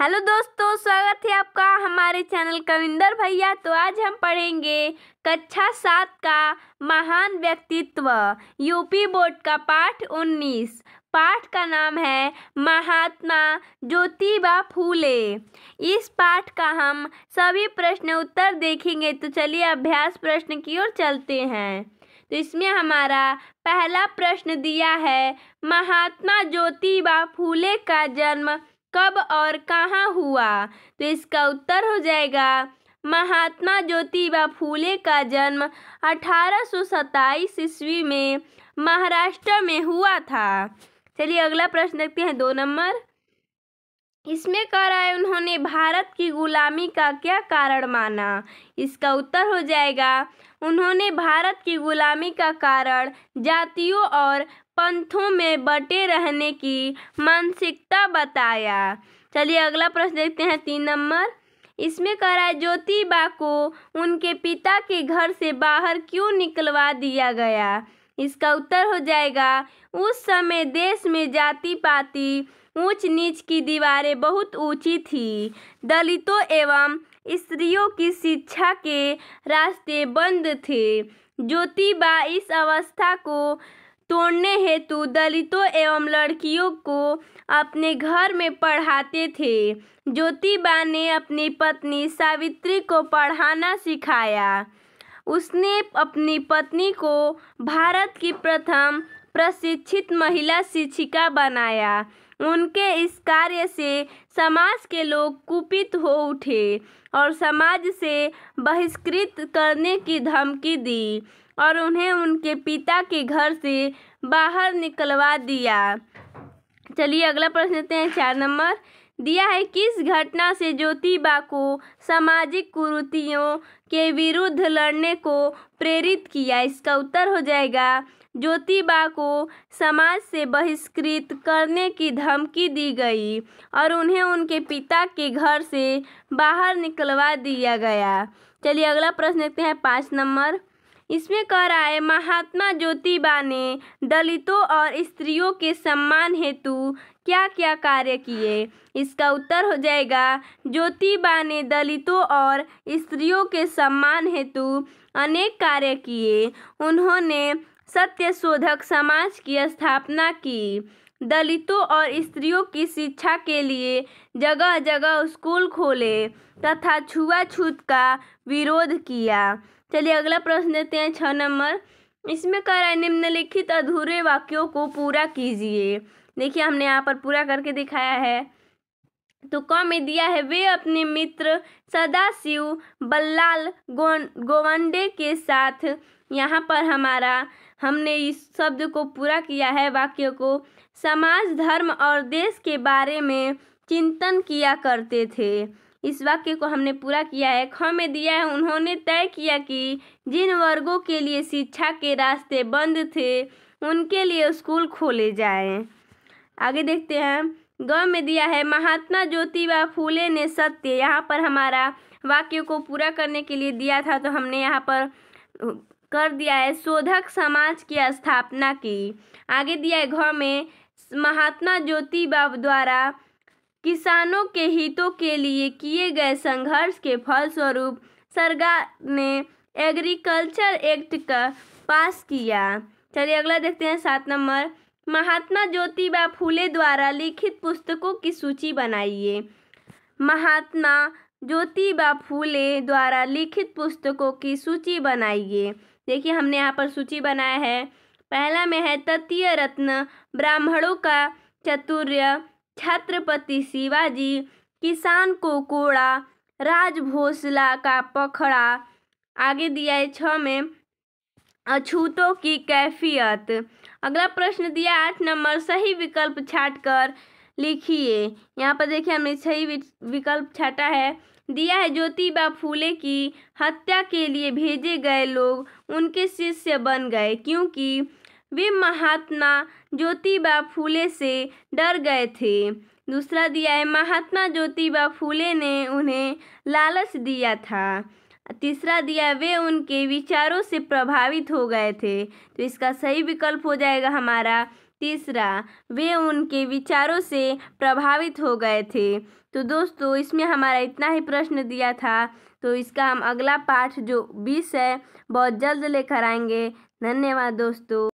hello दोस्तों स्वागत है आपका हमारे चैनल कविंदर भैया तो आज हम पढ़ेंगे कक्षा सात का महान व्यक्तित्व यूपी बोर्ड का पाठ उन्नीस पाठ का नाम है महात्मा ज्योतिबा फूले इस पाठ का हम सभी प्रश्न उत्तर देखेंगे तो चलिए अभ्यास प्रश्न की ओर चलते हैं तो इसमें हमारा पहला प्रश्न दिया है महात्मा ज्योतिबा फूले का जन्म कब और कहाँ हुआ तो इसका उत्तर हो जाएगा महात्मा ज्योतिबा फूले का जन्म अठारह ईस्वी में महाराष्ट्र में हुआ था चलिए अगला प्रश्न देखते हैं दो नंबर इसमें कह रहा है उन्होंने भारत की गुलामी का क्या कारण माना इसका उत्तर हो जाएगा उन्होंने भारत की गुलामी का कारण जातियों और पंथों में बटे रहने की मानसिकता बताया चलिए अगला प्रश्न देखते हैं तीन नंबर इसमें कह रहा है ज्योतिबा को उनके पिता के घर से बाहर क्यों निकलवा दिया गया इसका उत्तर हो जाएगा उस समय देश में जाति पाति ऊंच नीच की दीवारें बहुत ऊंची थी दलितों एवं स्त्रियों की शिक्षा के रास्ते बंद थे ज्योतिबा इस अवस्था को तोड़ने हेतु दलितों एवं लड़कियों को अपने घर में पढ़ाते थे ज्योतिबा ने अपनी पत्नी सावित्री को पढ़ाना सिखाया उसने अपनी पत्नी को भारत की प्रथम प्रशिक्षित महिला शिक्षिका बनाया उनके इस कार्य से समाज के लोग कुपित हो उठे और समाज से बहिष्कृत करने की धमकी दी और उन्हें उनके पिता के घर से बाहर निकलवा दिया चलिए अगला प्रश्न लेते हैं चार नंबर दिया है किस घटना से ज्योतिबा को सामाजिक कुरुतियों के विरुद्ध लड़ने को प्रेरित किया इसका उत्तर हो जाएगा ज्योतिबा को समाज से बहिष्कृत करने की धमकी दी गई और उन्हें उनके पिता के घर से बाहर निकलवा दिया गया चलिए अगला प्रश्न देखते हैं पाँच नंबर इसमें कह रहा है महात्मा ज्योतिबा ने दलितों और स्त्रियों के सम्मान हेतु क्या क्या कार्य किए इसका उत्तर हो जाएगा ज्योतिबा ने दलितों और स्त्रियों के सम्मान हेतु अनेक कार्य किए उन्होंने सत्य शोधक समाज की स्थापना की दलितों और स्त्रियों की शिक्षा के लिए जगह जगह स्कूल खोले तथा छुआछूत का विरोध किया चलिए अगला प्रश्न देते हैं छः नंबर इसमें कह रहा है निम्नलिखित अधूरे वाक्यों को पूरा कीजिए देखिए हमने यहाँ पर पूरा करके दिखाया है तो क में दिया है वे अपने मित्र सदाशिव बल्लाल गोवंडे के साथ यहाँ पर हमारा हमने इस शब्द को पूरा किया है वाक्य को समाज धर्म और देश के बारे में चिंतन किया करते थे इस वाक्य को हमने पूरा किया है ख में दिया है उन्होंने तय किया कि जिन वर्गों के लिए शिक्षा के रास्ते बंद थे उनके लिए स्कूल खोले जाएं आगे देखते हैं ग में दिया है महात्मा ज्योतिबा फूले ने सत्य यहाँ पर हमारा वाक्य को पूरा करने के लिए दिया था तो हमने यहाँ पर कर दिया है शोधक समाज की स्थापना की आगे दिया है घ में महात्मा ज्योतिबा द्वारा किसानों के हितों के लिए किए गए संघर्ष के फलस्वरूप सरकार ने एग्रीकल्चर एक्ट का पास किया चलिए अगला देखते हैं सात नंबर महात्मा ज्योतिबा फूले द्वारा लिखित पुस्तकों की सूची बनाइए महात्मा ज्योतिबा फूले द्वारा लिखित पुस्तकों की सूची बनाइए देखिए हमने यहाँ पर सूची बनाया है पहला में है तृतीय रत्न ब्राह्मणों का चतुर्य छत्रपति शिवाजी किसान को कोड़ा राजभोसला का पखड़ा आगे दिया है छ में अछूतों की कैफियत अगला प्रश्न दिया आठ नंबर सही विकल्प छाट कर लिखिए यहाँ पर देखिए हमने सही विकल्प छाटा है दिया है ज्योतिबा फूले की हत्या के लिए भेजे गए लोग उनके शिष्य बन गए क्योंकि वे महात्मा ज्योतिबा फूले से डर गए थे दूसरा दिया है महात्मा ज्योतिबा फूले ने उन्हें लालच दिया था तीसरा दिया वे उनके विचारों से प्रभावित हो गए थे तो इसका सही विकल्प हो जाएगा हमारा तीसरा वे उनके विचारों से प्रभावित हो गए थे तो दोस्तों इसमें हमारा इतना ही प्रश्न दिया था तो इसका हम अगला पाठ जो बीस है बहुत जल्द लेकर आएंगे धन्यवाद दोस्तों